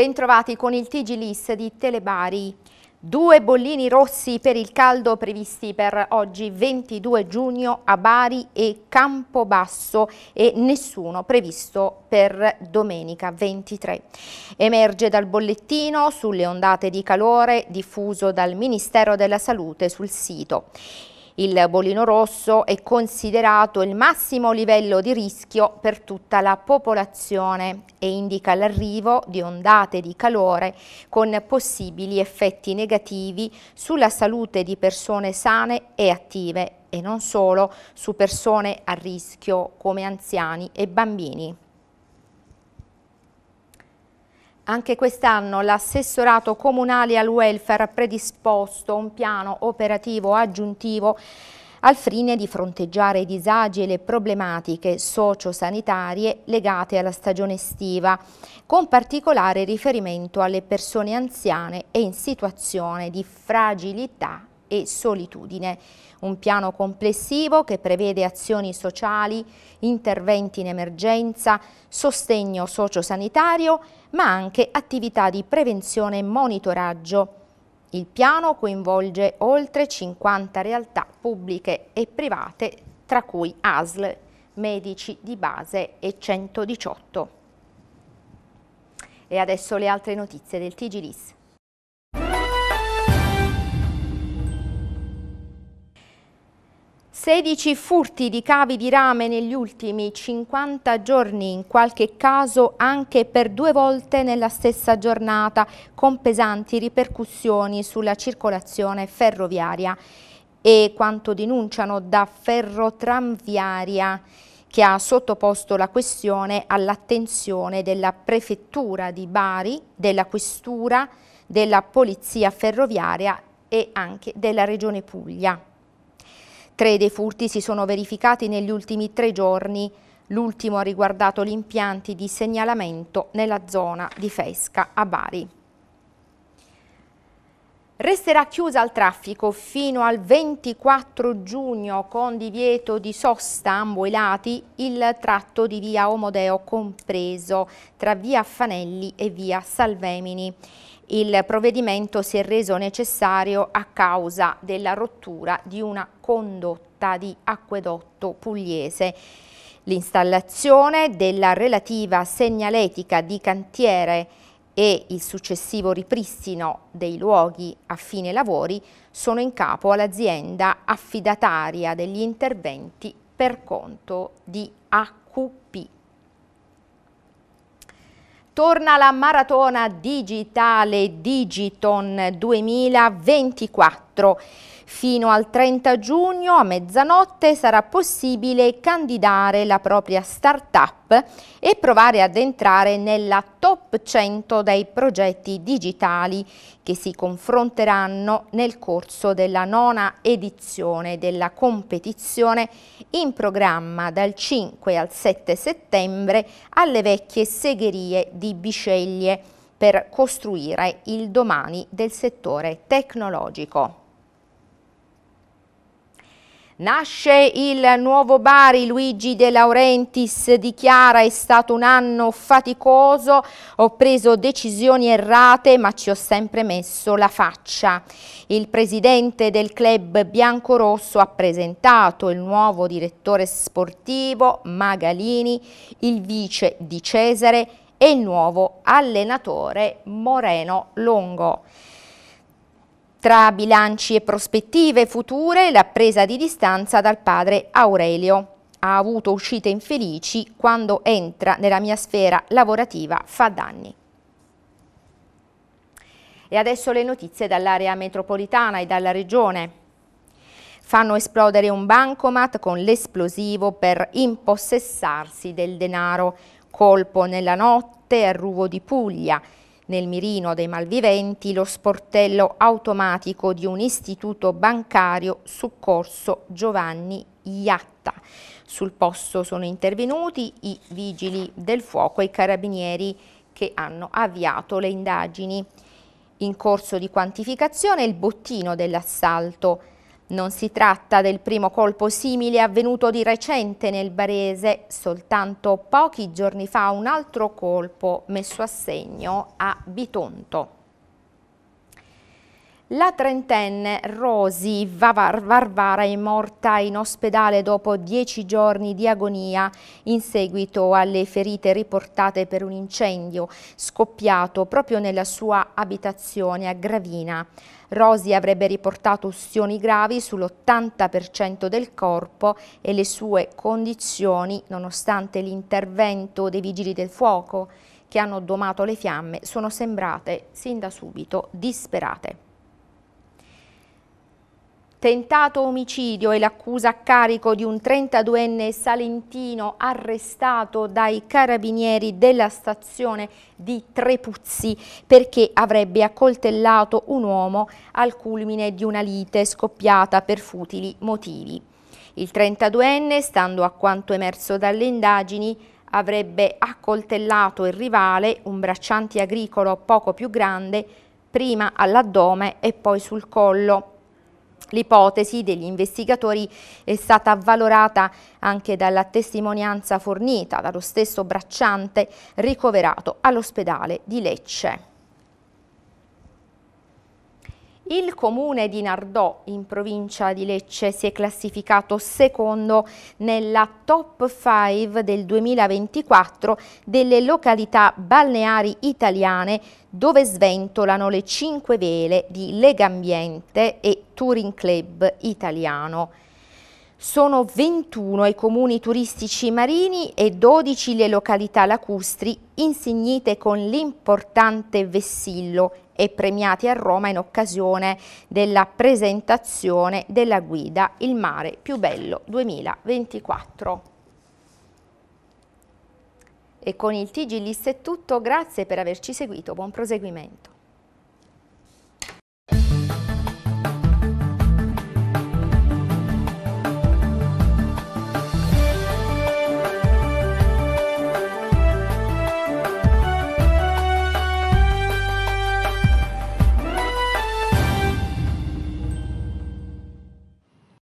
Bentrovati con il Tigilis di Telebari. Due bollini rossi per il caldo previsti per oggi 22 giugno a Bari e Campobasso e nessuno previsto per domenica 23. Emerge dal bollettino sulle ondate di calore diffuso dal Ministero della Salute sul sito. Il bolino rosso è considerato il massimo livello di rischio per tutta la popolazione e indica l'arrivo di ondate di calore con possibili effetti negativi sulla salute di persone sane e attive e non solo su persone a rischio come anziani e bambini. Anche quest'anno l'assessorato comunale al welfare ha predisposto un piano operativo aggiuntivo al fine di fronteggiare i disagi e le problematiche sociosanitarie legate alla stagione estiva, con particolare riferimento alle persone anziane e in situazione di fragilità e solitudine. Un piano complessivo che prevede azioni sociali, interventi in emergenza, sostegno sociosanitario, ma anche attività di prevenzione e monitoraggio. Il piano coinvolge oltre 50 realtà pubbliche e private, tra cui ASL, medici di base e 118. E adesso le altre notizie del TG LIS. 16 furti di cavi di rame negli ultimi 50 giorni, in qualche caso anche per due volte nella stessa giornata, con pesanti ripercussioni sulla circolazione ferroviaria e quanto denunciano da ferrotranviaria che ha sottoposto la questione all'attenzione della Prefettura di Bari, della Questura, della Polizia Ferroviaria e anche della Regione Puglia. Tre dei furti si sono verificati negli ultimi tre giorni. L'ultimo ha riguardato gli impianti di segnalamento nella zona di Fesca a Bari. Resterà chiusa al traffico fino al 24 giugno con divieto di sosta a ambo i lati il tratto di via Omodeo compreso tra via Fanelli e via Salvemini il provvedimento si è reso necessario a causa della rottura di una condotta di acquedotto pugliese. L'installazione della relativa segnaletica di cantiere e il successivo ripristino dei luoghi a fine lavori sono in capo all'azienda affidataria degli interventi per conto di acqua. Torna la maratona digitale Digiton 2024 4. Fino al 30 giugno a mezzanotte sarà possibile candidare la propria start-up e provare ad entrare nella top 100 dei progetti digitali che si confronteranno nel corso della nona edizione della competizione in programma dal 5 al 7 settembre alle vecchie segherie di Biceglie per costruire il domani del settore tecnologico. Nasce il nuovo Bari, Luigi De Laurentiis dichiara è stato un anno faticoso, ho preso decisioni errate ma ci ho sempre messo la faccia. Il presidente del club biancorosso ha presentato il nuovo direttore sportivo Magalini, il vice di Cesare e il nuovo allenatore Moreno Longo. Tra bilanci e prospettive future la presa di distanza dal padre Aurelio. Ha avuto uscite infelici, quando entra nella mia sfera lavorativa fa danni. E adesso le notizie dall'area metropolitana e dalla regione fanno esplodere un bancomat con l'esplosivo per impossessarsi del denaro. Colpo nella notte a Ruvo di Puglia nel mirino dei malviventi lo sportello automatico di un istituto bancario soccorso Giovanni Iatta. Sul posto sono intervenuti i vigili del fuoco e i carabinieri che hanno avviato le indagini. In corso di quantificazione il bottino dell'assalto non si tratta del primo colpo simile avvenuto di recente nel Barese, soltanto pochi giorni fa un altro colpo messo a segno a Bitonto. La trentenne Rosi Varvara è morta in ospedale dopo dieci giorni di agonia in seguito alle ferite riportate per un incendio scoppiato proprio nella sua abitazione a Gravina. Rosi avrebbe riportato ustioni gravi sull'80% del corpo e le sue condizioni, nonostante l'intervento dei vigili del fuoco che hanno domato le fiamme, sono sembrate sin da subito disperate. Tentato omicidio e l'accusa a carico di un 32enne salentino arrestato dai carabinieri della stazione di Trepuzzi perché avrebbe accoltellato un uomo al culmine di una lite scoppiata per futili motivi. Il 32enne, stando a quanto emerso dalle indagini, avrebbe accoltellato il rivale, un bracciante agricolo poco più grande, prima all'addome e poi sul collo L'ipotesi degli investigatori è stata avvalorata anche dalla testimonianza fornita dallo stesso bracciante ricoverato all'ospedale di Lecce. Il comune di Nardò in provincia di Lecce si è classificato secondo nella top 5 del 2024 delle località balneari italiane dove sventolano le 5 vele di Legambiente e Touring Club italiano. Sono 21 i comuni turistici marini e 12 le località lacustri insignite con l'importante vessillo e premiati a Roma in occasione della presentazione della guida Il mare più bello 2024. E con il TG List è tutto, grazie per averci seguito, buon proseguimento.